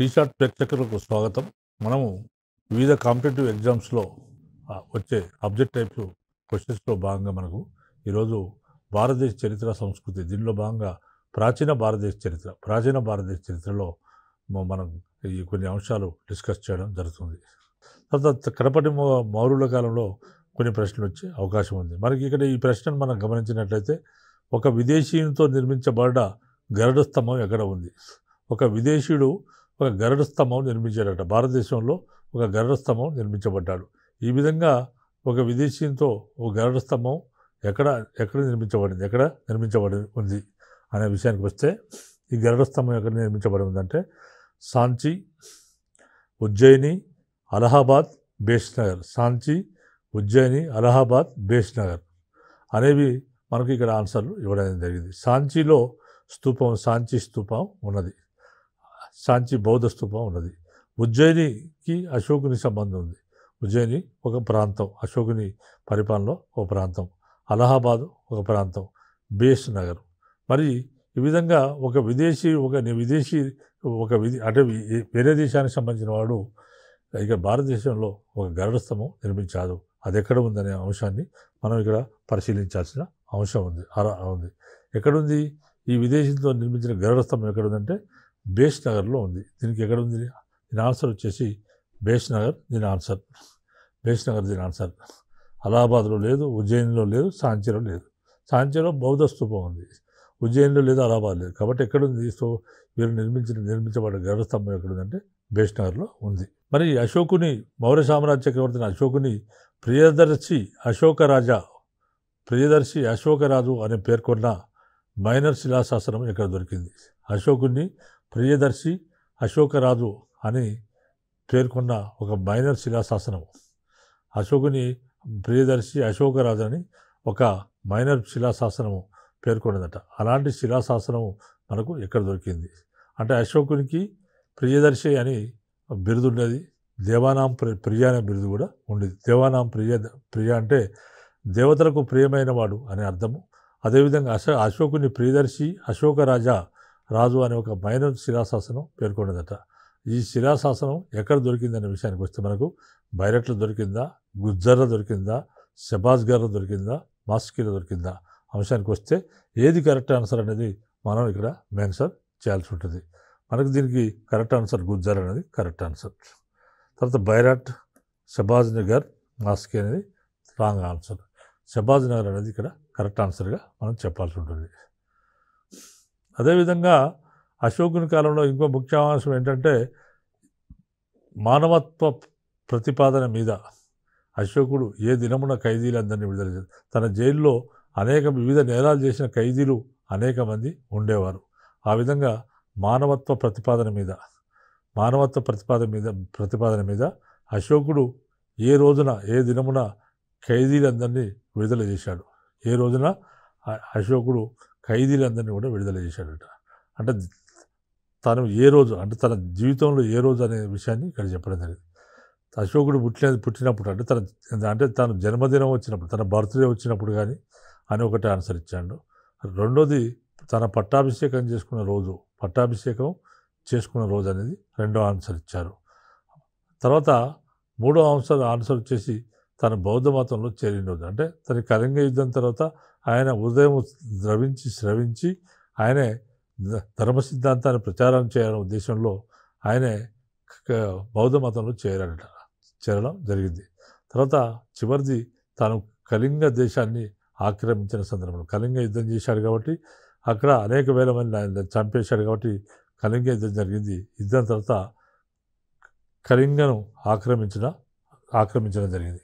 టీషార్ట్ ప్రేక్షకులకు స్వాగతం మనము వివిధ కాంపిటేటివ్ ఎగ్జామ్స్లో వచ్చే అబ్జెక్ట్ టైప్స్ క్వశ్చన్స్లో భాగంగా మనకు ఈరోజు భారతదేశ చరిత్ర సంస్కృతి దీనిలో భాగంగా ప్రాచీన భారతదేశ చరిత్ర ప్రాచీన భారతదేశ చరిత్రలో మనం ఈ కొన్ని అంశాలు డిస్కస్ చేయడం జరుగుతుంది తర్వాత కడపటి మౌరుల కాలంలో కొన్ని ప్రశ్నలు వచ్చే అవకాశం ఉంది మనకి ఇక్కడ ఈ ప్రశ్నను మనం గమనించినట్లయితే ఒక విదేశీయునితో నిర్మించబడ్డ గరుడ స్తంభం ఎక్కడ ఉంది ఒక విదేశీయుడు ఒక గరుడ స్తంభం నిర్మించాడట భారతదేశంలో ఒక గరుడ స్తంభం నిర్మించబడ్డాడు ఈ విధంగా ఒక విదేశీయంతో ఒక గరుడ స్తంభం ఎక్కడ ఎక్కడ నిర్మించబడింది ఎక్కడ నిర్మించబడి ఉంది అనే విషయానికి వస్తే ఈ గరుడ స్తంభం ఎక్కడ నిర్మించబడి ఉందంటే సాంచి ఉజ్జయిని అలహాబాద్ బేష్ నగర్ సాంచి ఉజ్జయిని అలహాబాద్ బేష్ నగర్ అనేవి మనకు ఇక్కడ ఆన్సర్లు ఇవ్వడం జరిగింది సాంచిలో స్తూపం సాంచి స్తూపం ఉన్నది సాంచి బౌద్ధ స్థూపం ఉన్నది ఉజ్జయినికి అశోకుని సంబంధం ఉంది ఉజ్జయిని ఒక ప్రాంతం అశోకుని పరిపాలనలో ఒక ప్రాంతం అలహాబాద్ ఒక ప్రాంతం బేస్ నగర్ మరి ఈ విధంగా ఒక విదేశీ ఒక విదేశీ ఒక విధి అంటే వేరే దేశానికి సంబంధించిన వాడు ఇక భారతదేశంలో ఒక గరుడస్తమం నిర్మించాడు అది ఎక్కడ ఉందనే అంశాన్ని మనం ఇక్కడ పరిశీలించాల్సిన అంశం ఉంది అలా ఉంది ఎక్కడుంది ఈ విదేశీతో నిర్మించిన గరుడస్తంభం ఎక్కడుందంటే బేస్ నగర్లో ఉంది దీనికి ఎక్కడ ఉంది దీని ఆన్సర్ వచ్చేసి బేస్ నగర్ దీని ఆన్సర్ బేష్ నగర్ దీని ఆన్సర్ అలహాబాద్లో లేదు ఉజ్జయిన్లో లేదు సాంచీలో లేదు సాంచీలో బౌద్ధ స్థూపం ఉంది ఉజ్జయిన్లో లేదు అలహాబాద్ లేదు కాబట్టి ఎక్కడుంది సో వీరు నిర్మించిన నిర్మించబడిన గరుడ స్తంభం బేస్ నగర్లో ఉంది మరి అశోకుని మౌర్య సామ్రాజ్య చక్రవర్తిని అశోకుని ప్రియదర్శి అశోకరాజా ప్రియదర్శి అశోకరాజు అని పేర్కొన్న మైనర్ శిలాశాసనం ఇక్కడ దొరికింది అశోకుని ప్రియదర్శి అశోకరాజు అని పేర్కొన్న ఒక మైనర్ శిలాశాసనం అశోకుని ప్రియదర్శి అశోకరాజు అని ఒక మైనర్ శిలాశాసనము పేర్కొన్నదట అలాంటి శిలాశాసనము మనకు ఎక్కడ దొరికింది అంటే అశోకునికి ప్రియదర్శి అని బిరుదు ఉండేది దేవానాం ప్రియ అనే బిరుదు కూడా ఉండేది దేవానాం ప్రియ ప్రియ అంటే దేవతలకు ప్రియమైన వాడు అనే అర్థము అదేవిధంగా అశ అశోకుని ప్రియదర్శి అశోకరాజా రాజు అనే ఒక మైనర్ శిలాశాసనం పేర్కొన్నదట ఈ శిలాశాసనం ఎక్కడ దొరికిందనే విషయానికి వస్తే మనకు బైరట్లో దొరికిందా గుజ్జర్ర దొరికిందా షబాజ్గర్ర దొరికిందా మాస్కీలో దొరికిందా అంశానికి వస్తే ఏది కరెక్ట్ ఆన్సర్ అనేది మనం ఇక్కడ మెన్షన్ చేయాల్సి ఉంటుంది మనకు దీనికి కరెక్ట్ ఆన్సర్ గుజ్జర్ అనేది కరెక్ట్ ఆన్సర్ తర్వాత బైరాట్ శబాజ్ నగర్ మాస్కీ అనేది రాంగ్ ఆన్సర్ శబాజ్ నగర్ అనేది ఇక్కడ కరెక్ట్ ఆన్సర్గా మనం చెప్పాల్సి ఉంటుంది అదేవిధంగా అశోకుని కాలంలో ఇంకో ముఖ్యాంశం ఏంటంటే మానవత్వ ప్రతిపాదన మీద అశోకుడు ఏ దినమున అందరినీ విడుదల చేశారు తన జైల్లో అనేక వివిధ నేరాలు చేసిన ఖైదీలు అనేక మంది ఉండేవారు ఆ విధంగా మానవత్వ ప్రతిపాదన మీద మానవత్వ ప్రతిపాదన మీద ప్రతిపాదన మీద అశోకుడు ఏ రోజున ఏ దినమున ఖైదీలందరినీ విడుదల చేశాడు ఏ రోజున అశోకుడు ఖైదీలందరినీ కూడా విడుదల చేశాడట అంటే తను ఏ రోజు అంటే తన జీవితంలో ఏ రోజు అనే విషయాన్ని ఇక్కడ చెప్పడం జరిగింది అశోకుడు పుట్టిన పుట్టినప్పుడు అంటే తన అంటే తను జన్మదినం వచ్చినప్పుడు తన బర్త్డే వచ్చినప్పుడు కానీ అని ఒకటి ఆన్సర్ ఇచ్చాడు రెండోది తన పట్టాభిషేకం చేసుకున్న రోజు పట్టాభిషేకం చేసుకున్న రోజు అనేది రెండో ఆన్సర్ ఇచ్చారు తర్వాత మూడో ఆన్సర్ ఆన్సర్ వచ్చేసి తన బౌద్ధ మతంలో చేరిన రోజు అంటే తన కళింగ యుద్ధం తర్వాత ఆయన ఉదయం ద్రవించి శ్రవించి ఆయనే ధర్మ సిద్ధాంతాన్ని ప్రచారం చేయాలనే ఉద్దేశంలో ఆయనే బౌద్ధ మతంలో చేరాడట చేరడం జరిగింది తర్వాత చివరిది తాను కళింగ దేశాన్ని ఆక్రమించిన సందర్భంలో కళింగ యుద్ధం చేశాడు కాబట్టి అక్కడ అనేక వేల మంది ఆయన చంపేశాడు కాబట్టి కళింగ యుద్ధం జరిగింది యుద్ధం తర్వాత కళింగను ఆక్రమించిన ఆక్రమించడం జరిగింది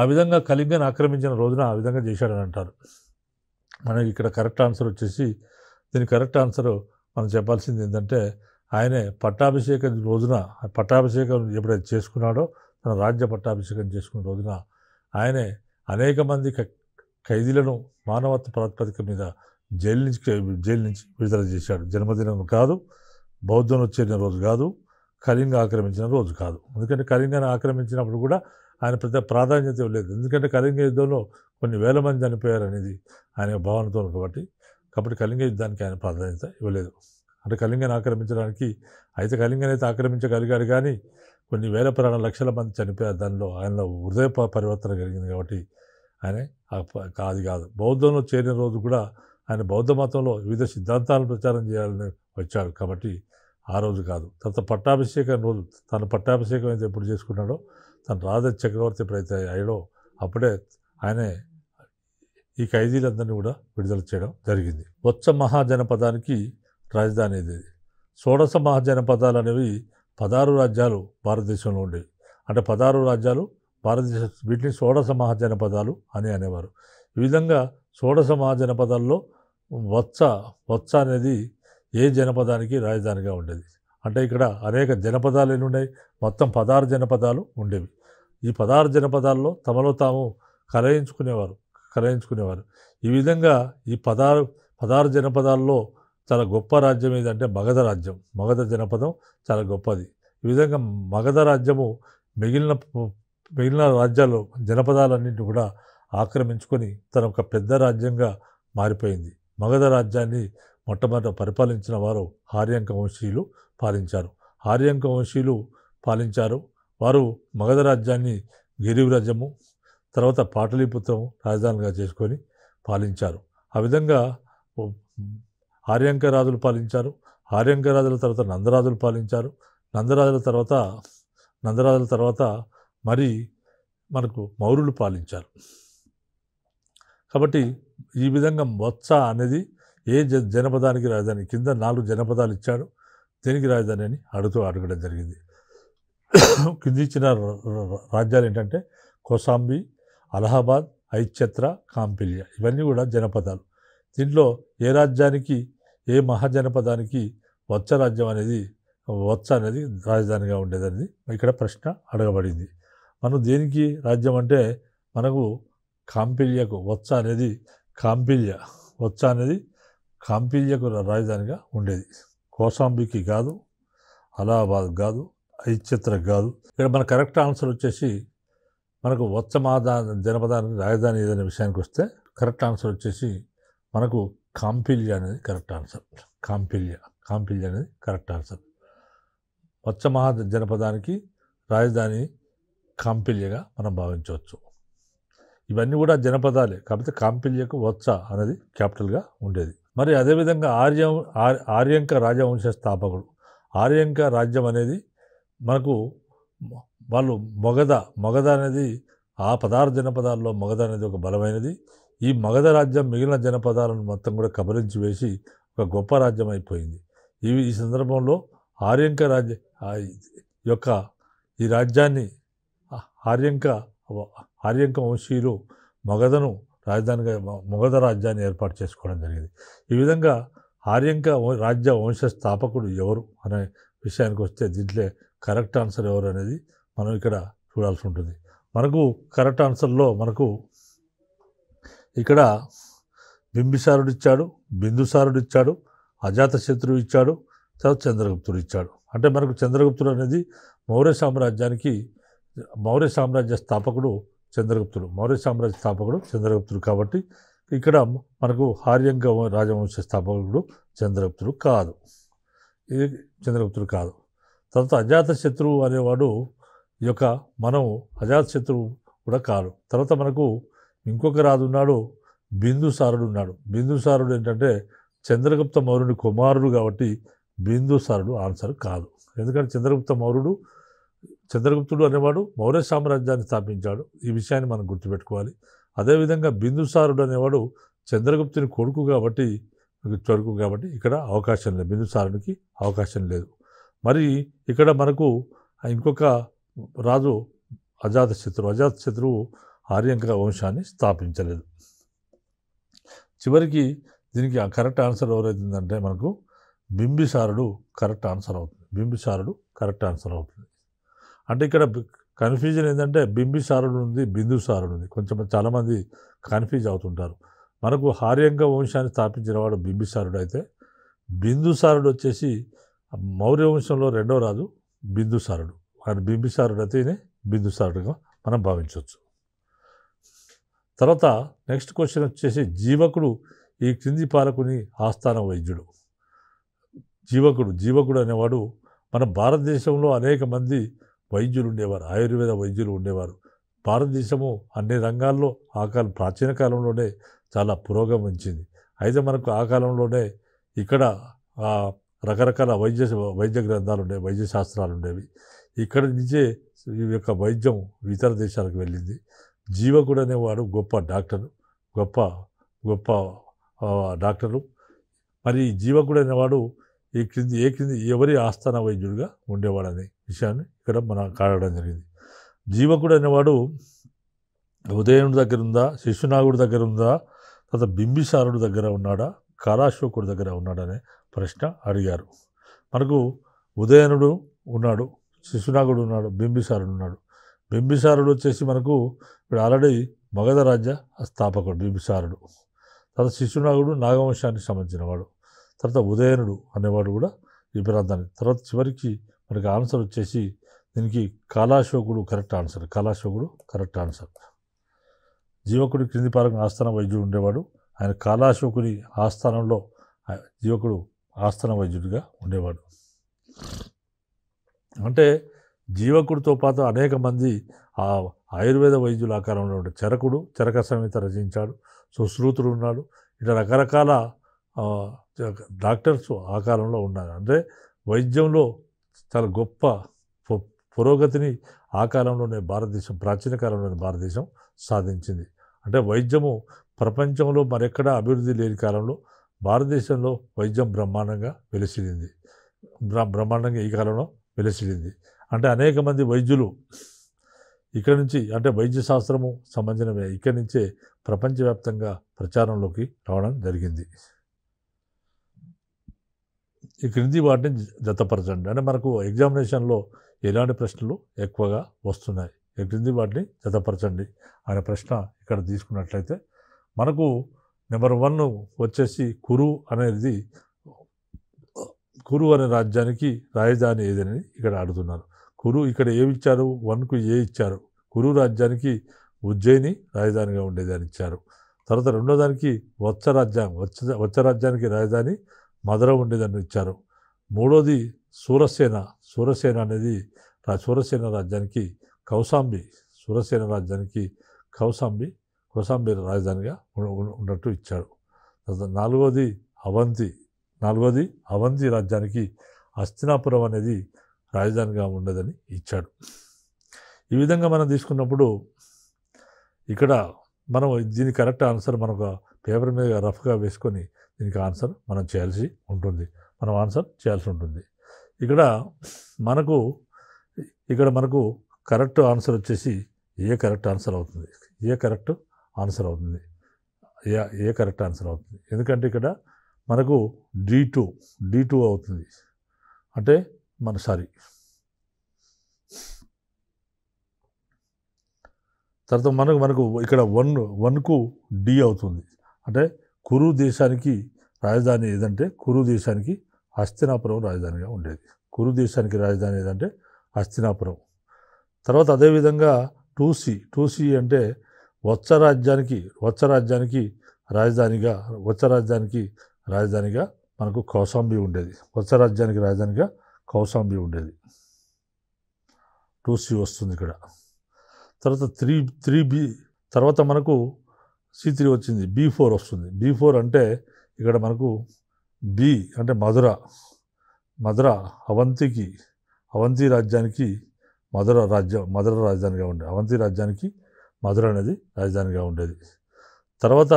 ఆ విధంగా కళింగను ఆక్రమించిన రోజున ఆ విధంగా చేశాడని అంటారు మనకి ఇక్కడ కరెక్ట్ ఆన్సర్ వచ్చేసి దీని కరెక్ట్ ఆన్సర్ మనం చెప్పాల్సింది ఏంటంటే ఆయనే పట్టాభిషేక రోజున పట్టాభిషేకం ఎప్పుడైతే చేసుకున్నాడో తన రాజ్య పట్టాభిషేకం చేసుకున్న రోజున ఆయనే అనేక మంది ఖైదీలను మానవత్వ ప్రాతిపదిక మీద జైలు నుంచి జైలు నుంచి విడుదల చేశాడు జన్మదినం కాదు బౌద్ధం వచ్చిన రోజు కాదు కళింగ ఆక్రమించిన రోజు కాదు ఎందుకంటే కళింగను ఆక్రమించినప్పుడు కూడా ఆయన పెద్ద ప్రాధాన్యత లేదు ఎందుకంటే కళింగ యుద్ధంలో కొన్ని వేల మంది చనిపోయారు అనేది ఆయన భావనతో కాబట్టి కాబట్టి కళింగ యుద్ధానికి ఆయన ప్రాధాన్యత ఇవ్వలేదు అంటే కళింగను ఆక్రమించడానికి అయితే కళింగనైతే ఆక్రమించగలిగాడు కానీ కొన్ని వేల ప్రాణ లక్షల మంది చనిపోయారు దానిలో ఆయనలో హృదయ పరివర్తన కలిగింది కాబట్టి ఆయన కాదు కాదు బౌద్ధంలో చేరిన రోజు కూడా ఆయన బౌద్ధ మతంలో వివిధ సిద్ధాంతాలను ప్రచారం చేయాలని వచ్చాడు కాబట్టి ఆ రోజు కాదు తర్వాత పట్టాభిషేకం రోజు తన పట్టాభిషేకం అయితే ఎప్పుడు చేసుకున్నాడో తను రాజ చక్రవర్తి ఎప్పుడైతే అయ్యాడో అప్పుడే ఆయన ఈ ఖైదీలందరినీ కూడా విడుదల చేయడం జరిగింది వత్స మహాజనపదానికి రాజధాని ఇది షోడస మహాజనపదాలు అనేవి పదహారు రాజ్యాలు భారతదేశంలో ఉండేవి అంటే పదహారు రాజ్యాలు భారతదేశ వీటిని షోడస మహాజనపదాలు అని అనేవారు ఈ విధంగా షోడస మహాజనపదాల్లో వత్స వత్స అనేది ఏ జనపదానికి రాజధానిగా ఉండేది అంటే ఇక్కడ అనేక జనపదాలు ఎన్ని ఉన్నాయి మొత్తం పదహారు జనపదాలు ఉండేవి ఈ పదహారు జనపదాల్లో తమలో తాము కలయించుకునేవారు కలయించుకునేవారు ఈ విధంగా ఈ పదారు పదహారు జనపదాల్లో చాలా గొప్ప రాజ్యం ఏదంటే మగధ రాజ్యం మగధ జనపదం చాలా గొప్పది ఈ విధంగా మగధ రాజ్యము మిగిలిన మిగిలిన రాజ్యాలు జనపదాలన్నింటినీ కూడా ఆక్రమించుకొని తన ఒక పెద్ద రాజ్యంగా మారిపోయింది మగధ రాజ్యాన్ని మొట్టమొదట పరిపాలించిన వారు హార్యంక వంశీయులు పాలించారు ఆర్యంక వంశీయులు పాలించారు వారు మగధ రాజ్యాన్ని గిరివ్రజము తర్వాత పాటలీపుత్రం రాజధానిగా చేసుకొని పాలించారు ఆ విధంగా ఆర్యంకరాజులు పాలించారు ఆర్యంక రాజుల తర్వాత నందరాజులు పాలించారు నందరాజుల తర్వాత నందరాజుల తర్వాత మరి మనకు మౌరులు పాలించారు కాబట్టి ఈ విధంగా మొత్స అనేది ఏ జ జనపదానికి రాజధాని కింద నాలుగు జనపదాలు ఇచ్చాడు దేనికి రాజధాని అని అడుగుతూ అడగడం జరిగింది కింది ఇచ్చిన రాజ్యాలు ఏంటంటే కోసాంబి అలహాబాద్ ఐచ్ఛత్ర కాంపిల్య ఇవన్నీ కూడా జనపదాలు దీంట్లో ఏ రాజ్యానికి ఏ మహాజనపదానికి వత్స రాజ్యం అనేది వత్స అనేది రాజధానిగా ఉండేదనేది ఇక్కడ ప్రశ్న అడగబడింది మనం దేనికి రాజ్యం అంటే మనకు కాంపిల్యకు వత్స అనేది కాంపిల్య వత్స అనేది కాంపిల్యకు రాజధానిగా ఉండేది కోసాంబికి కాదు అలహాబాద్ కాదు ఐచ్ఛత్ర కాదు ఇక్కడ మన కరెక్ట్ ఆన్సర్ వచ్చేసి మనకు వత్సమాదా జనపదానికి రాజధాని ఏదైనా విషయానికి వస్తే కరెక్ట్ ఆన్సర్ వచ్చేసి మనకు కాంపిల్య అనేది కరెక్ట్ ఆన్సర్ కాంపిల్య కాంపిల్య అనేది కరెక్ట్ ఆన్సర్ వత్సమహా జనపదానికి రాజధాని కాంపిల్యగా మనం భావించవచ్చు ఇవన్నీ కూడా జనపదాలే కాకపోతే కాంపిల్యకు వత్స అనేది క్యాపిటల్గా ఉండేది మరి అదేవిధంగా ఆర్యం ఆర్యంక రాజవంశ స్థాపకుడు ఆర్యంక రాజ్యం అనేది మనకు వాళ్ళు మొగధ మొగధ అనేది ఆ పదార్థ జనపదాల్లో మగధ అనేది ఒక బలమైనది ఈ మగధ రాజ్యం మిగిలిన జనపదాలను మొత్తం కూడా కబలించి వేసి ఒక గొప్ప రాజ్యం అయిపోయింది ఇవి ఈ సందర్భంలో ఆర్యంక రాజ్య యొక్క ఈ రాజ్యాన్ని ఆర్యంక ఆర్యంక వంశీయులు మగధను రాజధానిగా మొగధ రాజ్యాన్ని ఏర్పాటు చేసుకోవడం జరిగింది ఈ విధంగా ఆర్యంక రాజ్య వంశ స్థాపకుడు ఎవరు అనే విషయానికి వస్తే దీంట్లో కరెక్ట్ ఆన్సర్ ఎవరు అనేది మనం ఇక్కడ చూడాల్సి ఉంటుంది మనకు కరెక్ట్ ఆన్సర్లో మనకు ఇక్కడ బింబిసారుడు ఇచ్చాడు బిందుసారుడు ఇచ్చాడు అజాతశత్రువు ఇచ్చాడు తర్వాత చంద్రగుప్తుడు ఇచ్చాడు అంటే మనకు చంద్రగుప్తుడు అనేది మౌర్య సామ్రాజ్యానికి మౌర్య సామ్రాజ్య స్థాపకుడు చంద్రగుప్తుడు మౌర్య సామ్రాజ్య స్థాపకుడు చంద్రగుప్తుడు కాబట్టి ఇక్కడ మనకు హార్యంగ రాజవంశ స్థాపకుడు చంద్రగుప్తుడు కాదు ఇది చంద్రగుప్తుడు కాదు తర్వాత అజాతశత్రువు అనేవాడు ఈ యొక్క మనం అజాతశత్రువు కూడా కాదు తర్వాత మనకు ఇంకొక రాదు ఉన్నాడు బిందుసారుడు ఉన్నాడు బిందుసారుడు ఏంటంటే చంద్రగుప్త మౌర్యుడి కుమారుడు కాబట్టి బిందుసారుడు ఆన్సర్ కాదు ఎందుకంటే చంద్రగుప్త మౌర్యుడు చంద్రగుప్తుడు అనేవాడు మౌర్య సామ్రాజ్యాన్ని స్థాపించాడు ఈ విషయాన్ని మనం గుర్తుపెట్టుకోవాలి అదేవిధంగా బిందుసారుడు అనేవాడు చంద్రగుప్తుని కొడుకు కాబట్టి చొరుకు కాబట్టి ఇక్కడ అవకాశం లేదు బిందుసారుడికి అవకాశం లేదు మరి ఇక్కడ మనకు ఇంకొక రాజు అజాతశత్రువు అజాతశత్రువు ఆర్యంక వంశాన్ని స్థాపించలేదు చివరికి దీనికి ఆ కరెక్ట్ ఆన్సర్ ఎవరైతుందంటే మనకు బింబిసారుడు కరెక్ట్ ఆన్సర్ అవుతుంది బింబిసారుడు కరెక్ట్ ఆన్సర్ అవుతుంది అంటే ఇక్కడ కన్ఫ్యూజన్ ఏంటంటే బింబిసారుడు ఉంది బిందుసారుడు ఉంది కొంచెం చాలామంది కన్ఫ్యూజ్ అవుతుంటారు మనకు హార్యంగ వంశాన్ని స్థాపించిన వాడు బింబిసారుడు అయితే బిందుసారుడు వచ్చేసి మౌర్య వంశంలో రెండో రాజు బిందుసారుడు వాడు బింబిసారుడు అయితే బిందుసారుడుగా మనం భావించవచ్చు తర్వాత నెక్స్ట్ క్వశ్చన్ వచ్చేసి జీవకుడు ఈ క్రింది పాలకుని ఆస్థాన వైద్యుడు జీవకుడు జీవకుడు అనేవాడు మన భారతదేశంలో అనేక మంది వైద్యులు ఉండేవారు ఆయుర్వేద వైద్యులు ఉండేవారు భారతదేశము అన్ని రంగాల్లో ఆ కాలం ప్రాచీన కాలంలోనే చాలా పురోగమించింది అయితే మనకు ఆ కాలంలోనే ఇక్కడ రకరకాల వైద్య వైద్య గ్రంథాలు ఉండేవి వైద్యశాస్త్రాలు ఉండేవి ఇక్కడ నుంచే ఈ యొక్క వైద్యం ఇతర దేశాలకు వెళ్ళింది జీవకుడు అనేవాడు గొప్ప డాక్టరు గొప్ప గొప్ప డాక్టరు మరి జీవకుడు అనేవాడు ఈ క్రింది ఏ క్రింది ఎవరి ఆస్థాన వైద్యుడిగా ఉండేవాడనే విషయాన్ని ఇక్కడ మనం కాడడం జరిగింది జీవకుడు అనేవాడు ఉదయనుడి దగ్గర ఉందా శిశునాగుడి దగ్గర ఉందా తర్వాత బింబిసారుడి దగ్గర ఉన్నాడా కళాశోకుడి దగ్గర ఉన్నాడనే ప్రశ్న అడిగారు మనకు ఉదయనుడు ఉన్నాడు శిశునాగుడు ఉన్నాడు బింబిసారుడు ఉన్నాడు బింబిసారుడు వచ్చేసి మనకు ఇప్పుడు ఆల్రెడీ మగధ రాజ్య స్థాపకుడు బింబిసారుడు తర్వాత శిశునాగుడు నాగవంశానికి సంబంధించిన వాడు తర్వాత ఉదయనుడు అనేవాడు కూడా ఈ ప్రాంతానికి తర్వాత చివరికి మనకి ఆన్సర్ వచ్చేసి దీనికి కాలాశోకుడు కరెక్ట్ ఆన్సర్ కాలాశోకుడు కరెక్ట్ ఆన్సర్ జీవకుడి క్రింది పాలన ఆస్థాన వైద్యుడు ఉండేవాడు ఆయన కాలాశోకుని ఆస్థానంలో జీవకుడు ఆస్థాన వైద్యుడిగా ఉండేవాడు అంటే జీవకుడితో పాటు అనేక మంది ఆ ఆయుర్వేద వైద్యుల ఆకారంలో ఉండే చరకుడు చరక సంహిత రచించాడు సుశ్రుతుడు ఉన్నాడు ఇట్లా రకరకాల డాక్టర్స్ ఆకారంలో ఉన్నారు అంటే వైద్యంలో చాలా గొప్ప పురోగతిని ఆ కాలంలోనే భారతదేశం ప్రాచీన కాలంలోనే భారతదేశం సాధించింది అంటే వైద్యము ప్రపంచంలో మరెక్కడా అభివృద్ధి లేని కాలంలో భారతదేశంలో వైద్యం బ్రహ్మాండంగా వెలిసింది బ్రహ్మాండంగా ఈ కాలంలో వెలసిడింది అంటే అనేక మంది వైద్యులు ఇక్కడి నుంచి అంటే వైద్యశాస్త్రము సంబంధించినవే ఇక్కడ ఇక్కడి నుంచే ప్రపంచవ్యాప్తంగా ప్రచారంలోకి రావడం జరిగింది ఈ క్రింది వాటిని జతపరచండి అంటే మనకు ఎగ్జామినేషన్లో ఎలాంటి ప్రశ్నలు ఎక్కువగా వస్తున్నాయి ఈ క్రింది వాటిని జతపరచండి అనే ప్రశ్న ఇక్కడ తీసుకున్నట్లయితే మనకు నెంబర్ వన్ వచ్చేసి కురు అనేది కురు అనే రాజ్యానికి రాజధాని ఏదని ఇక్కడ ఆడుతున్నారు కురు ఇక్కడ ఏమిచ్చారు వన్కు ఏ ఇచ్చారు కురు రాజ్యానికి ఉజ్జయిని రాజధానిగా ఉండేదని ఇచ్చారు తర్వాత రెండోదానికి వత్సరాజ్యం వచ్చ రాజ్యం రాజ్యానికి రాజధాని మధుర ఉండేదని ఇచ్చారు మూడోది సూరసేన సూరసేన అనేది సూరసేన రాజ్యానికి కౌసాంబి సూరసేన రాజ్యానికి కౌసాంబి కౌసాంబి రాజధానిగా ఉన్నట్టు ఇచ్చాడు నాలుగోది అవంతి నాలుగోది అవంతి రాజ్యానికి అస్తినాపురం అనేది రాజధానిగా ఉండదని ఇచ్చాడు ఈ విధంగా మనం తీసుకున్నప్పుడు ఇక్కడ మనం దీని కరెక్ట్ ఆన్సర్ మనకు పేపర్ మీద రఫ్గా వేసుకొని దీనికి ఆన్సర్ మనం చేయాల్సి ఉంటుంది మనం ఆన్సర్ చేయాల్సి ఉంటుంది ఇక్కడ మనకు ఇక్కడ మనకు కరెక్ట్ ఆన్సర్ వచ్చేసి ఏ కరెక్ట్ ఆన్సర్ అవుతుంది ఏ కరెక్ట్ ఆన్సర్ అవుతుంది ఏ ఏ కరెక్ట్ ఆన్సర్ అవుతుంది ఎందుకంటే ఇక్కడ మనకు డి టూ డి టూ అవుతుంది అంటే మన సారీ తర్వాత మనకు మనకు ఇక్కడ వన్ వన్కు డి అవుతుంది అంటే కురు దేశానికి రాజధాని ఏదంటే కురు దేశానికి హస్తినాపురం రాజధానిగా ఉండేది కురు దేశానికి రాజధాని ఏదంటే హస్తినాపురం తర్వాత అదేవిధంగా టూసి టూసి అంటే వత్సరాజ్యానికి వత్సరాజ్యానికి రాజధానిగా వత్సరాజ్యానికి రాజధానిగా మనకు కౌసాంబి ఉండేది కొత్త రాజ్యానికి రాజధానిగా కౌసాంబి ఉండేది టూ సి వస్తుంది ఇక్కడ తర్వాత త్రీ త్రీ బి తర్వాత మనకు సి త్రీ వచ్చింది బి ఫోర్ వస్తుంది బీ ఫోర్ అంటే ఇక్కడ మనకు బి అంటే మధుర మధుర అవంతికి అవంతి రాజ్యానికి మధుర రాజ్యం మధుర రాజధానిగా ఉండేది అవంతి రాజ్యానికి మధుర అనేది రాజధానిగా ఉండేది తర్వాత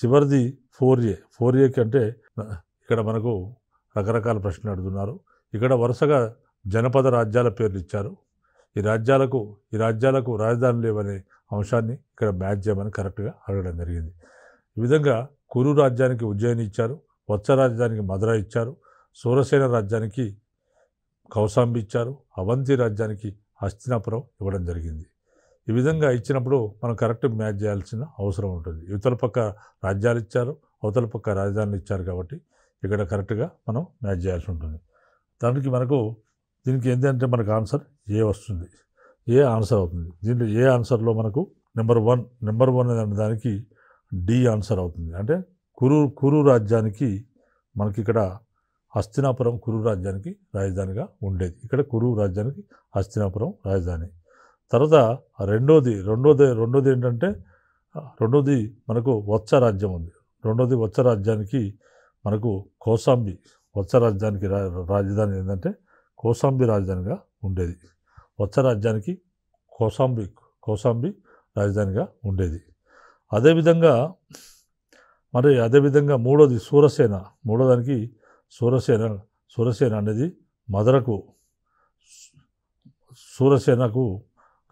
చివరిది ఫోర్ ఏ ఫోర్ ఏకి అంటే ఇక్కడ మనకు రకరకాల ప్రశ్నలు అడుగుతున్నారు ఇక్కడ వరుసగా జనపద రాజ్యాల పేర్లు ఇచ్చారు ఈ రాజ్యాలకు ఈ రాజ్యాలకు రాజధాని లేవనే అంశాన్ని ఇక్కడ మ్యాచ్ చేయమని కరెక్ట్గా అడగడం జరిగింది ఈ విధంగా కురు రాజ్యానికి ఉజ్జయిని ఇచ్చారు వత్స రాజధానికి మధురా ఇచ్చారు సూరసేన రాజ్యానికి కౌసాంబి ఇచ్చారు అవంతి రాజ్యానికి హస్తినాపురం ఇవ్వడం జరిగింది ఈ విధంగా ఇచ్చినప్పుడు మనం కరెక్ట్ మ్యాచ్ చేయాల్సిన అవసరం ఉంటుంది ఇవతల పక్క రాజ్యాలు ఇచ్చారు అవతల పక్క రాజధానులు ఇచ్చారు కాబట్టి ఇక్కడ కరెక్ట్గా మనం మ్యాచ్ చేయాల్సి ఉంటుంది దానికి మనకు దీనికి ఏంటంటే మనకు ఆన్సర్ ఏ వస్తుంది ఏ ఆన్సర్ అవుతుంది దీంట్లో ఏ ఆన్సర్లో మనకు నెంబర్ వన్ నెంబర్ వన్ అనే దానికి డి ఆన్సర్ అవుతుంది అంటే కురు కురు రాజ్యానికి మనకి ఇక్కడ హస్తినాపురం కురు రాజ్యానికి రాజధానిగా ఉండేది ఇక్కడ కురు రాజ్యానికి హస్తినాపురం రాజధాని తర్వాత రెండోది రెండోది రెండోది ఏంటంటే రెండోది మనకు వత్స రాజ్యం ఉంది రెండోది వత్స రాజ్యానికి మనకు కోసాంబి వత్స రాజ్యానికి రాజధాని ఏంటంటే కోసాంబి రాజధానిగా ఉండేది వత్స రాజ్యానికి కోసాంబి కోసాంబి రాజధానిగా ఉండేది అదేవిధంగా మరి అదేవిధంగా మూడోది సూరసేన మూడోదానికి సూరసేన సూరసేన అనేది మదరకు సూరసేనకు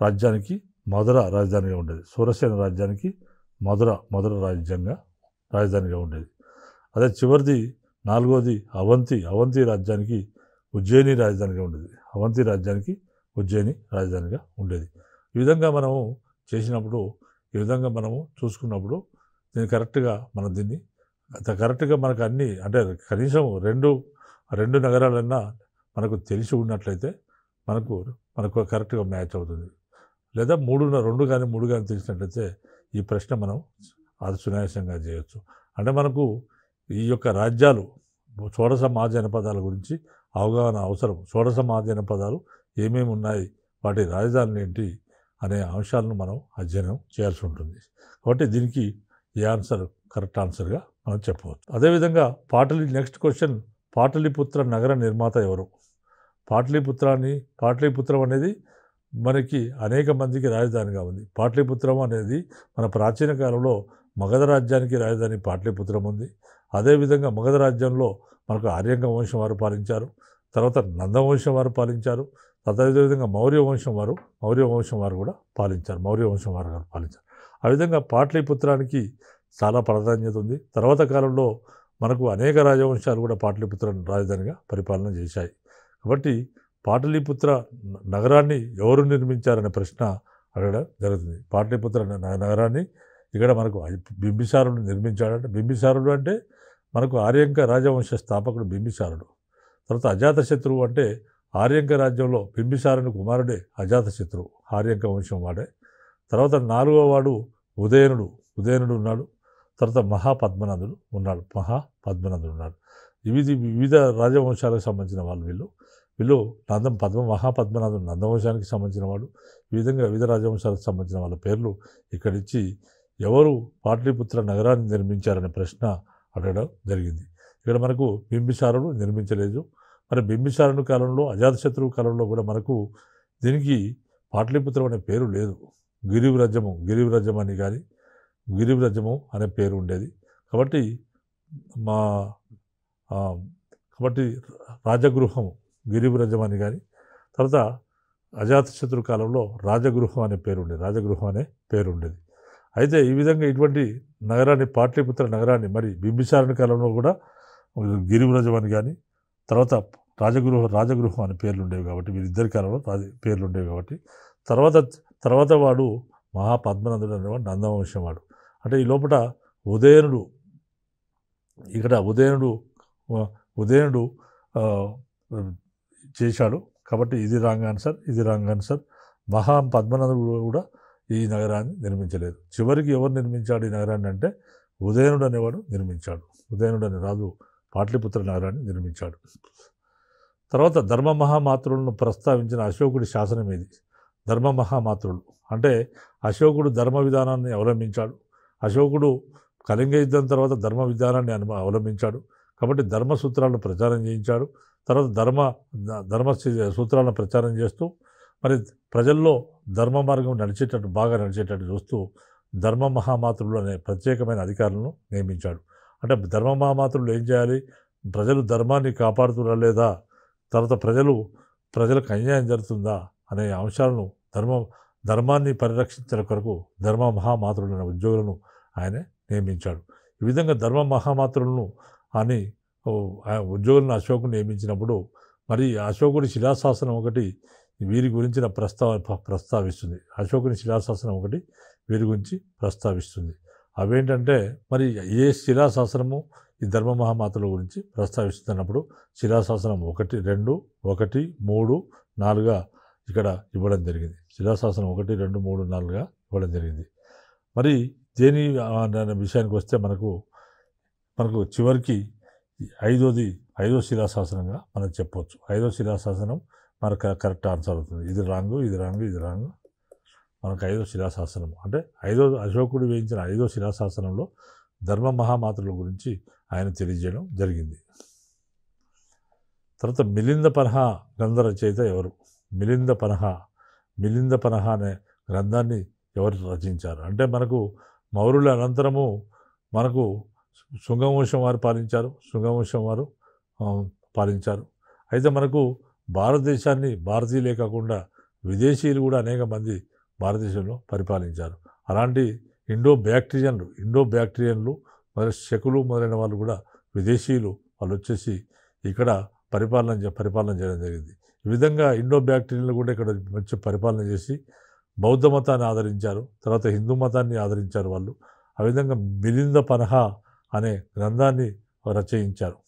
రాజ్యానికి మధుర రాజధానిగా ఉండేది సూరసేన రాజ్యానికి మధుర మధుర రాజ్యంగా రాజధానిగా ఉండేది అదే చివరిది నాలుగోది అవంతి అవంతి రాజ్యానికి ఉజ్జయిని రాజధానిగా ఉండేది అవంతి రాజ్యానికి ఉజ్జయిని రాజధానిగా ఉండేది ఈ విధంగా మనము చేసినప్పుడు ఈ విధంగా మనము చూసుకున్నప్పుడు దీన్ని కరెక్ట్గా మనం దీన్ని కరెక్ట్గా మనకు అన్ని అంటే కనీసం రెండు రెండు నగరాలన్నా మనకు తెలిసి ఉన్నట్లయితే మనకు మనకు కరెక్ట్గా మ్యాచ్ అవుతుంది లేదా మూడున్న రెండు కానీ మూడు కానీ తెలిసినట్లయితే ఈ ప్రశ్న మనం అది సునాయాసంగా చేయవచ్చు అంటే మనకు ఈ యొక్క రాజ్యాలు షోడశ మహాజనపదాల గురించి అవగాహన అవసరం షోడశ మహాజనపదాలు ఏమేమి ఉన్నాయి వాటి రాజధానులు ఏంటి అనే అంశాలను మనం అధ్యయనం చేయాల్సి ఉంటుంది కాబట్టి దీనికి ఏ ఆన్సర్ కరెక్ట్ ఆన్సర్గా మనం చెప్పవచ్చు అదేవిధంగా పాటలి నెక్స్ట్ క్వశ్చన్ పాటలిపుత్ర నగర నిర్మాత ఎవరు పాటలిపుత్రాన్ని పాటలిపుత్రం అనేది మనకి అనేక మందికి రాజధానిగా ఉంది పాటలిపుత్రం అనేది మన ప్రాచీన కాలంలో మగధ రాజ్యానికి రాజధాని పాటలిపుత్రం ఉంది అదేవిధంగా మగధ రాజ్యంలో మనకు ఆర్యంగ వంశం వారు పాలించారు తర్వాత నందవంశం వారు పాలించారు అదేవిధంగా మౌర్య వంశం వారు మౌర్య వంశం వారు కూడా పాలించారు మౌర్య వంశం వారు కూడా పాలించారు ఆ విధంగా పాటలిపుత్రానికి చాలా ప్రాధాన్యత ఉంది తర్వాత కాలంలో మనకు అనేక రాజవంశాలు కూడా పాట్లిపుత్రం రాజధానిగా పరిపాలన చేశాయి కాబట్టి పాటలీపుత్ర నగరాన్ని ఎవరు నిర్మించారనే ప్రశ్న అడగడం జరుగుతుంది పాటలీపుత్ర నగరాన్ని ఇక్కడ మనకు బింబిసారుడు నిర్మించాడంటే బింబిసారుడు అంటే మనకు ఆర్యంక రాజవంశ స్థాపకుడు బింబిసారుడు తర్వాత అజాతశత్రువు అంటే ఆర్యంక రాజ్యంలో బింబిసారుని కుమారుడే అజాతశత్రువు ఆర్యంక వంశం వాడే తర్వాత నాలుగో వాడు ఉదయనుడు ఉదయనుడు ఉన్నాడు తర్వాత మహాపద్మనాథుడు ఉన్నాడు మహాపద్మనాథుడు ఉన్నాడు వివిధ వివిధ రాజవంశాలకు సంబంధించిన వాళ్ళు వీళ్ళు వీళ్ళు నందం పద్మ మహాపద్మనాథం నందవంశానికి సంబంధించిన వాళ్ళు ఈ విధంగా వివిధ రాజవంశాలకు సంబంధించిన వాళ్ళ పేర్లు ఇక్కడిచ్చి ఎవరు పాటలీపుత్ర నగరాన్ని నిర్మించారనే ప్రశ్న అడగడం జరిగింది ఇక్కడ మనకు బింబిసారులు నిర్మించలేదు మరి బింబిసారుని కాలంలో అజాతశత్రువు కాలంలో కూడా మనకు దీనికి పాటలీపుత్రం అనే పేరు లేదు గిరివ్రజము గిరివ్రజం అని కానీ గిరివ్రజము అనే పేరు ఉండేది కాబట్టి మా కాబట్టి రాజగృహము గిరిబ్రజం అని కానీ తర్వాత అజాతశత్రు కాలంలో రాజగృహం అనే పేరుండేది రాజగృహం అనే పేరుండేది అయితే ఈ విధంగా ఇటువంటి నగరాన్ని పాటలిపుత్ర నగరాన్ని మరి బింబిసారణ కాలంలో కూడా గిరివ్రజం అని కానీ తర్వాత రాజగృహ రాజగృహం అనే పేర్లు ఉండేవి కాబట్టి వీరిద్దరి కాలంలో రాజ పేర్లు ఉండేవి కాబట్టి తర్వాత తర్వాత వాడు మహాపద్మనందుడు అనేవాడు నందవంశం వాడు అంటే ఈ లోపల ఉదయనుడు ఇక్కడ ఉదయనుడు ఉదయనుడు చేశాడు కాబట్టి ఇది రాంగ్ ఆన్సర్ ఇది రాంగ్ ఆన్సర్ మహా పద్మనాథుడు కూడా ఈ నగరాన్ని నిర్మించలేదు చివరికి ఎవరు నిర్మించాడు ఈ నగరాన్ని అంటే ఉదయనుడు అనేవాడు నిర్మించాడు ఉదయనుడు అనే రాజు పాట్లిపుత్ర నగరాన్ని నిర్మించాడు తర్వాత ధర్మ మహామాతృలను ప్రస్తావించిన అశోకుడి శాసనం ఇది ధర్మ మహామాతృలు అంటే అశోకుడు ధర్మ విధానాన్ని అవలంబించాడు అశోకుడు కలింగ యుద్ధం తర్వాత ధర్మ విధానాన్ని అవలంబించాడు కాబట్టి ధర్మ సూత్రాలను ప్రచారం చేయించాడు తర్వాత ధర్మ ధర్మ సూత్రాలను ప్రచారం చేస్తూ మరి ప్రజల్లో ధర్మ మార్గం నడిచేటట్టు బాగా నడిచేటట్టు చూస్తూ ధర్మ మహామాతృలు అనే ప్రత్యేకమైన అధికారులను నియమించాడు అంటే ధర్మ మహామాతృలు ఏం చేయాలి ప్రజలు ధర్మాన్ని కాపాడుతున్నా లేదా తర్వాత ప్రజలు ప్రజలకు అన్యాయం జరుగుతుందా అనే అంశాలను ధర్మ ధర్మాన్ని పరిరక్షించిన కొరకు ధర్మ అనే ఉద్యోగులను ఆయనే నియమించాడు ఈ విధంగా ధర్మ మహామాతృలను అని ఉద్యోగులను అశోకుని నియమించినప్పుడు మరి అశోకుని శిలాశాసనం ఒకటి వీరి గురించిన ప్రస్తావ ప్రస్తావిస్తుంది అశోకుని శిలాశాసనం ఒకటి వీరి గురించి ప్రస్తావిస్తుంది అవేంటంటే మరి ఏ శిలాశాసనము ఈ ధర్మ మహామాతల గురించి ప్రస్తావిస్తున్నప్పుడు శిలాశాసనం ఒకటి రెండు ఒకటి మూడు నాలుగా ఇక్కడ ఇవ్వడం జరిగింది శిలాశాసనం ఒకటి రెండు మూడు నాలుగుగా ఇవ్వడం జరిగింది మరి దేని విషయానికి వస్తే మనకు మనకు చివరికి ఐదోది ఐదో శిలాశాసనంగా మనం చెప్పవచ్చు ఐదో శిలాశాసనం మనకు కరెక్ట్ ఆన్సర్ అవుతుంది ఇది రాంగు ఇది రాంగు ఇది రాంగు మనకు ఐదో శిలాశాసనం అంటే ఐదో అశోకుడు వేయించిన ఐదో శిలాశాసనంలో ధర్మ మహామాతృల గురించి ఆయన తెలియజేయడం జరిగింది తర్వాత మిలింద పనహ గ్రంథ రచయిత ఎవరు మిలింద పనహ మిలింద పనహ అనే గ్రంథాన్ని ఎవరు రచించారు అంటే మనకు మౌరుల అనంతరము మనకు శృంగవంశం వారు పాలించారు శృంగవంశం వారు పాలించారు అయితే మనకు భారతదేశాన్ని భారతీయులే కాకుండా విదేశీయులు కూడా అనేక మంది భారతదేశంలో పరిపాలించారు అలాంటి ఇండో బ్యాక్టీరియన్లు ఇండో బ్యాక్టీరియన్లు మరియు శకులు మొదలైన వాళ్ళు కూడా విదేశీయులు వాళ్ళు వచ్చేసి ఇక్కడ పరిపాలన పరిపాలన చేయడం జరిగింది ఈ విధంగా ఇండో బ్యాక్టీరియన్లు కూడా ఇక్కడ మంచి పరిపాలన చేసి బౌద్ధ మతాన్ని ఆదరించారు తర్వాత హిందూ మతాన్ని ఆదరించారు వాళ్ళు ఆ విధంగా మిలింద పనహా అనే గ్రంథాన్ని రచయించారు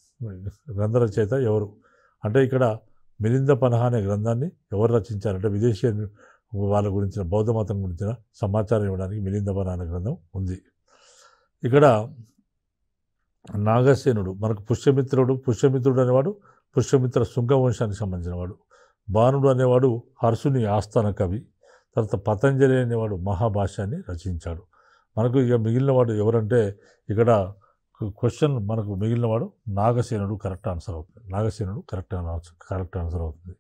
గ్రంథరచయిత ఎవరు అంటే ఇక్కడ మిలింద పనహ అనే గ్రంథాన్ని ఎవరు రచించారంటే విదేశీ వాళ్ళ గురించిన బౌద్ధ మతం గురించిన సమాచారం ఇవ్వడానికి మిలింద పనహ అనే గ్రంథం ఉంది ఇక్కడ నాగసేనుడు మనకు పుష్యమిత్రుడు పుష్యమిత్రుడు అనేవాడు పుష్యమిత్ర శృంగవంశానికి సంబంధించిన వాడు బాణుడు అనేవాడు హర్షుని ఆస్థాన కవి తర్వాత పతంజలి అనేవాడు మహాభాష్యాన్ని రచించాడు మనకు ఇక మిగిలిన వాడు ఎవరంటే ఇక్కడ క్వశ్చన్ మనకు మిగిలినవాడు నాగసేనుడు కరెక్ట్ ఆన్సర్ అవుతుంది నాగసేనుడు కరెక్ట్ కరెక్ట్ ఆన్సర్ అవుతుంది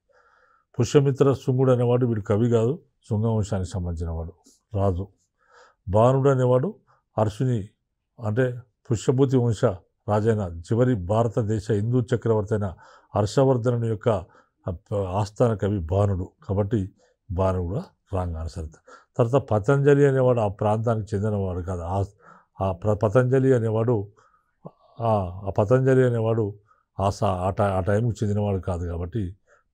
పుష్యమిత్ర శృంగుడు అనేవాడు వీడు కవి కాదు శృంగవంశానికి సంబంధించిన వాడు రాజు భానుడు అనేవాడు అర్షుని అంటే పుష్యభూతి వంశ రాజైన చివరి భారతదేశ హిందూ చక్రవర్తి అయిన హర్షవర్ధనుని యొక్క ఆస్థాన కవి భానుడు కాబట్టి బాణుడు కూడా రాంగ్ ఆన్సర్ తర్వాత పతంజలి అనేవాడు ఆ ప్రాంతానికి చెందినవాడు కాదు ఆ పతంజలి అనేవాడు ఆ పతంజలి అనేవాడు ఆ సా ఆ టై ఆ టైంకి చెందినవాడు కాదు కాబట్టి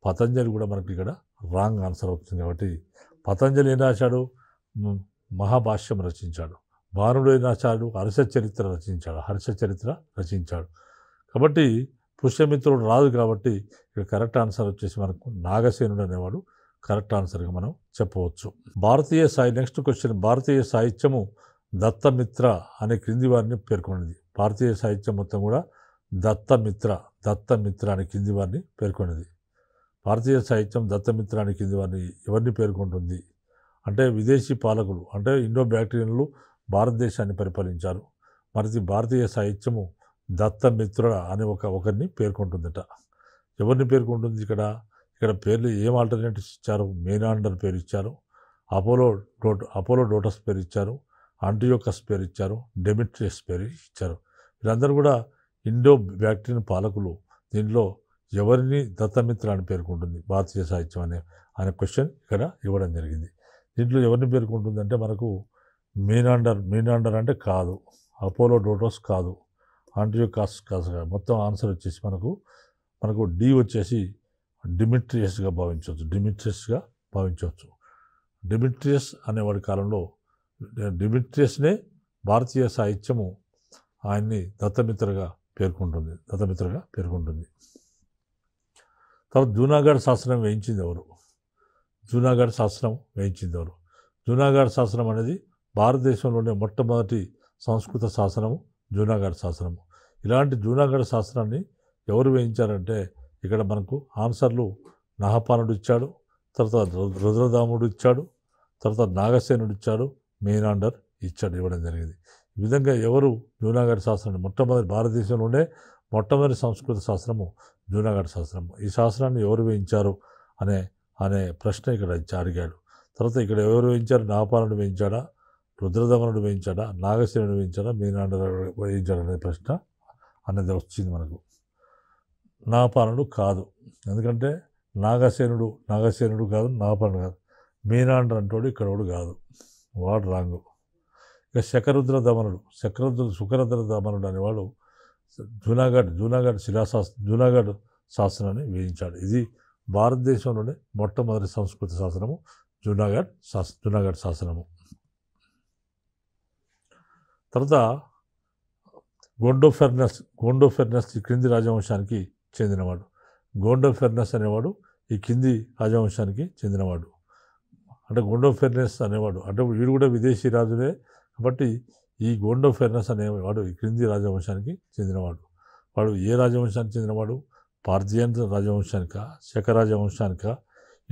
పతంజలి కూడా మనకి ఇక్కడ రాంగ్ ఆన్సర్ అవుతుంది కాబట్టి పతంజలి ఏం రాశాడు మహాభాష్యం రచించాడు భానుడు ఏం రాశాడు హర్ష చరిత్ర రచించాడు హర్ష చరిత్ర రచించాడు కాబట్టి పుష్యమిత్రుడు రాదు కాబట్టి ఇక్కడ కరెక్ట్ ఆన్సర్ వచ్చేసి మనకు నాగసేనుడు అనేవాడు కరెక్ట్ ఆన్సర్గా మనం చెప్పవచ్చు భారతీయ సాయి నెక్స్ట్ క్వశ్చన్ భారతీయ సాహిత్యము దత్తమిత్ర అనే క్రింది వారిని పేర్కొన్నది భారతీయ సాహిత్యం మొత్తం కూడా దత్తమిత్ర దత్తమిత్ర అని కింది వారిని పేర్కొన్నది భారతీయ సాహిత్యం దత్తమిత్ర అని కింది వారిని ఎవరిని పేర్కొంటుంది అంటే విదేశీ పాలకులు అంటే ఇండో బ్యాక్టీరియన్లు భారతదేశాన్ని పరిపాలించారు మరి భారతీయ సాహిత్యము దత్తమిత్రుడ అనే ఒక ఒకరిని పేర్కొంటుందట ఎవరిని పేర్కొంటుంది ఇక్కడ ఇక్కడ పేర్లు ఏం ఆల్టర్నేటివ్స్ ఇచ్చారు మేనాండర్ పేరు ఇచ్చారు అపోలో డోట్ అపోలో డోటస్ పేరు ఇచ్చారు అంటియోకస్ పేరు ఇచ్చారు డెమిట్రియస్ పేరు ఇచ్చారు వీళ్ళందరూ కూడా ఇండో బ్యాక్టీరియన్ పాలకులు దీనిలో ఎవరిని దత్తమిత్ర అని పేర్కొంటుంది భారతీయ సాహిత్యం అనే అనే క్వశ్చన్ ఇక్కడ ఇవ్వడం జరిగింది దీంట్లో ఎవరిని పేర్కొంటుందంటే మనకు మీనాండర్ మీనాండర్ అంటే కాదు అపోలో డోటోస్ కాదు ఆంటియోకాస్ కాస్ మొత్తం ఆన్సర్ వచ్చేసి మనకు మనకు డి వచ్చేసి డిమిట్రియస్గా భావించవచ్చు డిమిట్రియస్గా భావించవచ్చు డిమిట్రియస్ అనేవాడి కాలంలో డిమిట్రియస్నే భారతీయ సాహిత్యము ఆయన్ని దత్తమిత్రగా పేర్కొంటుంది దత్తమిత్రగా పేర్కొంటుంది తర్వాత జూనాగఢ్ శాస్త్రం వేయించింది ఎవరు జూనాగఢ్ శాస్త్రం వేయించింది ఎవరు జూనాగఢ్ శాస్త్రం అనేది భారతదేశంలోనే మొట్టమొదటి సంస్కృత శాసనము జూనాగఢ్ శాస్త్రము ఇలాంటి జూనాగఢ్ శాస్త్రాన్ని ఎవరు వేయించారంటే ఇక్కడ మనకు ఆన్సర్లు నహపానుడు ఇచ్చాడు తర్వాత రుద్రదాముడు ఇచ్చాడు తర్వాత నాగసేనుడు ఇచ్చాడు మీనాండర్ ఇచ్చాడు ఇవ్వడం జరిగింది ఈ విధంగా ఎవరు జూనాగఢ్ శాస్త్రాన్ని మొట్టమొదటి భారతదేశంలోనే మొట్టమొదటి సంస్కృత శాస్త్రము జూనాగఢ్ శాస్త్రము ఈ శాస్త్రాన్ని ఎవరు వేయించారు అనే అనే ప్రశ్న ఇక్కడ అడిగాడు తర్వాత ఇక్కడ ఎవరు వేయించారు నాపాలను వేయించాడా రుద్రదమనుడు వేయించాడా నాగసేనుడు వేయించాడా మీనాడు వేయించాడు అనే ప్రశ్న అనేది వచ్చింది మనకు నాపాలనుడు కాదు ఎందుకంటే నాగసేనుడు నాగసేనుడు కాదు నాపాలను కాదు మీనాండ్ర అంటోడు ఇక్కడోడు కాదు వాడు రాంగు ఇక శకరుద్ర దమనుడు శకరుద్ర శుకరుద్ర దమనుడు అనేవాడు జూనాగఢ్ జూనాగఢ్ శిలాశాస్త్ర జూనాగఢ్ శాసనాన్ని వేయించాడు ఇది భారతదేశంలోనే మొట్టమొదటి సంస్కృత శాసనము జూనాగఢ్ శాస్ జూనాగఢ్ శాసనము తర్వాత గోండో గోండోఫెర్నస్ గోండో ఈ క్రింది రాజవంశానికి చెందినవాడు గోండో అనేవాడు ఈ కింది రాజవంశానికి చెందినవాడు అంటే గోండో అనేవాడు అంటే వీడు కూడా విదేశీ రాజులే కాబట్టి ఈ ఆఫ్ ఫెర్నస్ అనేవాడు క్రింది రాజవంశానికి చెందినవాడు వాడు ఏ రాజవంశానికి చెందినవాడు పార్థియన్ రాజవంశానిక శక రాజవంశానిక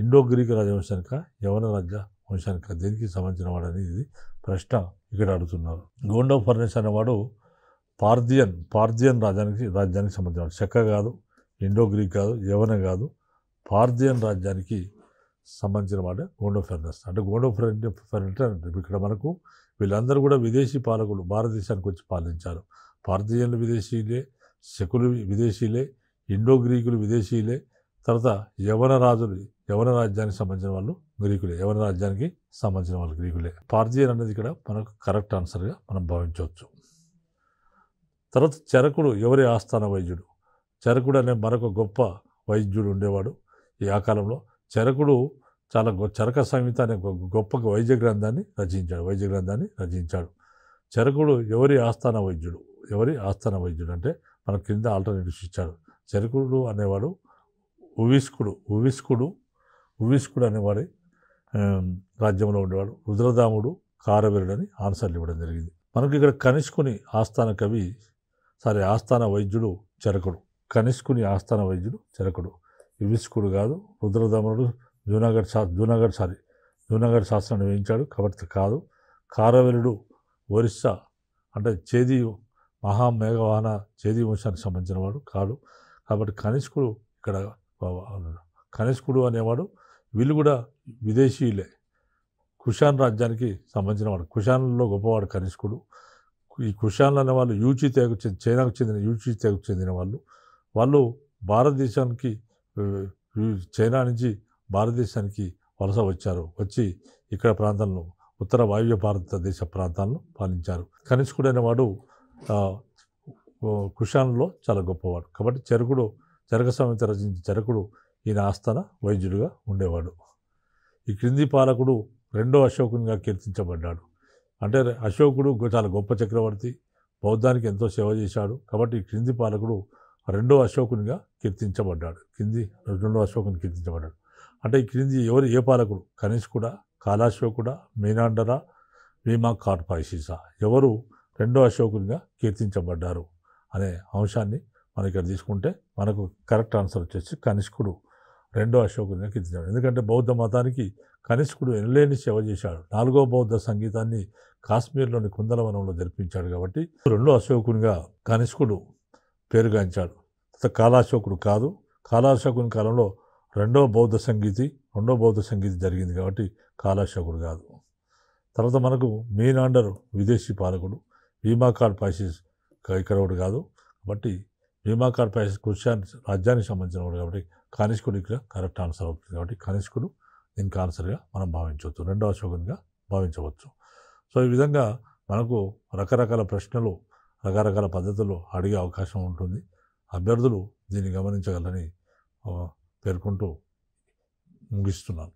ఇండో గ్రీక్ రాజవంశానిక యవన రాజ వంశానిక దేనికి సంబంధించిన వాడు అనేది ఇది ప్రశ్న ఇక్కడ అడుగుతున్నారు గోండో ఫెర్నస్ అనేవాడు పార్థియన్ పార్థియన్ రాజానికి రాజ్యానికి సంబంధించిన శక కాదు ఇండో గ్రీక్ కాదు యవన కాదు పార్థియన్ రాజ్యానికి సంబంధించిన వాడే గోండో ఫెర్నెస్ అంటే గోండో ఫెర్నెస్ అంటే ఇక్కడ మనకు వీళ్ళందరూ కూడా విదేశీ పాలకులు భారతదేశానికి వచ్చి పాలించారు భారతీయులు విదేశీయులే శకులు విదేశీయులే ఇండో గ్రీకులు విదేశీయులే తర్వాత యవన రాజులు యవన రాజ్యానికి సంబంధించిన వాళ్ళు గ్రీకులే యవన రాజ్యానికి సంబంధించిన వాళ్ళు గ్రీకులే పార్థియన్ అనేది ఇక్కడ మనకు కరెక్ట్ ఆన్సర్గా మనం భావించవచ్చు తర్వాత చరకుడు ఎవరి ఆస్థాన వైద్యుడు చరకుడు అనే మరొక గొప్ప వైద్యుడు ఉండేవాడు ఈ ఆ కాలంలో చరకుడు చాలా చరక సంహిత అనే గొప్ప వైద్య గ్రంథాన్ని రచించాడు వైద్య గ్రంథాన్ని రచించాడు చెరకుడు ఎవరి ఆస్థాన వైద్యుడు ఎవరి ఆస్థాన వైద్యుడు అంటే మన క్రింద ఆల్టర్నేటివ్స్ ఇచ్చాడు చెరకుడు అనేవాడు ఉవిస్కుడు ఉవిస్కుడు ఉవిస్కుడు అనేవాడి రాజ్యంలో ఉండేవాడు రుద్రదాముడు కారవీరుడు అని ఆన్సర్లు ఇవ్వడం జరిగింది మనకి ఇక్కడ కనిష్కుని ఆస్థాన కవి సారీ ఆస్థాన వైద్యుడు చెరకుడు కనిష్కుని ఆస్థాన వైద్యుడు చెరకుడు ఉవిస్కుడు కాదు రుద్రదాముడు జూనాగఢ్ శా జూనాగఢ్ సారీ జూనాగఢ్ శాస్త్రాన్ని వేయించాడు కాబట్టి కాదు కారవెలుడు ఒరిస్సా అంటే చేది మహామేఘవాహన చేది వంశానికి సంబంధించిన వాడు కాడు కాబట్టి కనిష్కుడు ఇక్కడ కనిష్కుడు అనేవాడు వీళ్ళు కూడా విదేశీయులే కుషాన్ రాజ్యానికి సంబంధించిన వాడు కుషాన్లో గొప్పవాడు కనిష్కుడు ఈ కుషాన్లు అనేవాళ్ళు యూచి తేగ చైనాకు చెందిన యూచి తెగకు చెందిన వాళ్ళు వాళ్ళు భారతదేశానికి చైనా నుంచి భారతదేశానికి వలస వచ్చారు వచ్చి ఇక్కడ ప్రాంతాలను ఉత్తర వాయువ్య భారతదేశ ప్రాంతాలను పాలించారు కనిష్కుడైన వాడు కుషాన్లో చాలా గొప్పవాడు కాబట్టి చెరకుడు చెరక సమితి రచించిన చెరకుడు ఈయన ఆస్థాన వైద్యుడిగా ఉండేవాడు ఈ క్రింది పాలకుడు రెండో అశోకునిగా కీర్తించబడ్డాడు అంటే అశోకుడు చాలా గొప్ప చక్రవర్తి బౌద్ధానికి ఎంతో సేవ చేశాడు కాబట్టి క్రింది పాలకుడు రెండో అశోకునిగా కీర్తించబడ్డాడు కింది రెండో అశోకుని కీర్తించబడ్డాడు అంటే క్రింది ఎవరు ఏ పాలకుడు కనిష్కుడా కూడా మీనాండర భీమా కార్పాయిషిస ఎవరు రెండో అశోకునిగా కీర్తించబడ్డారు అనే అంశాన్ని మనం ఇక్కడ తీసుకుంటే మనకు కరెక్ట్ ఆన్సర్ వచ్చేసి కనిష్కుడు రెండో అశోకునిగా కీర్తించాడు ఎందుకంటే బౌద్ధ మతానికి కనిష్కుడు ఎనలేని సేవ చేశాడు నాలుగో బౌద్ధ సంగీతాన్ని కాశ్మీర్లోని కుందలవనంలో జరిపించాడు కాబట్టి రెండో అశోకునిగా కనిష్కుడు పేరుగాంచాడు కాలాశోకుడు కాదు కాలాశోకుని కాలంలో రెండో బౌద్ధ సంగీతి రెండో బౌద్ధ సంగీతి జరిగింది కాబట్టి కాలాశోకుడు కాదు తర్వాత మనకు మీనాండర్ విదేశీ పాలకుడు భీమాకార్ పాసిస్ ఇక్కడ ఒకటి కాదు కాబట్టి భీమాకార్ పాసిస్ కృష్యాన్ రాజ్యానికి సంబంధించిన వాడు కాబట్టి కనిష్కుడు ఇక్కడ కరెక్ట్ ఆన్సర్ అవుతుంది కాబట్టి కానిష్కుడు దీనికి ఆన్సర్గా మనం భావించవచ్చు రెండో అశోకునిగా భావించవచ్చు సో ఈ విధంగా మనకు రకరకాల ప్రశ్నలు రకరకాల పద్ధతులు అడిగే అవకాశం ఉంటుంది అభ్యర్థులు దీన్ని గమనించగలని పేర్కొంటూ ముగిస్తున్నాను